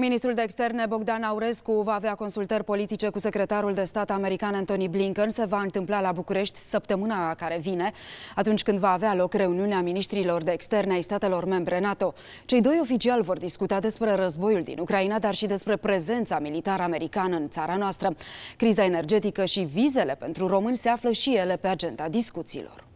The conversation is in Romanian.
Ministrul de Externe Bogdan Aurescu va avea consultări politice cu secretarul de stat american Antony Blinken. Se va întâmpla la București săptămâna care vine, atunci când va avea loc reuniunea ministrilor de externe ai statelor membre NATO. Cei doi oficiali vor discuta despre războiul din Ucraina, dar și despre prezența militară americană în țara noastră. Criza energetică și vizele pentru români se află și ele pe agenda discuțiilor.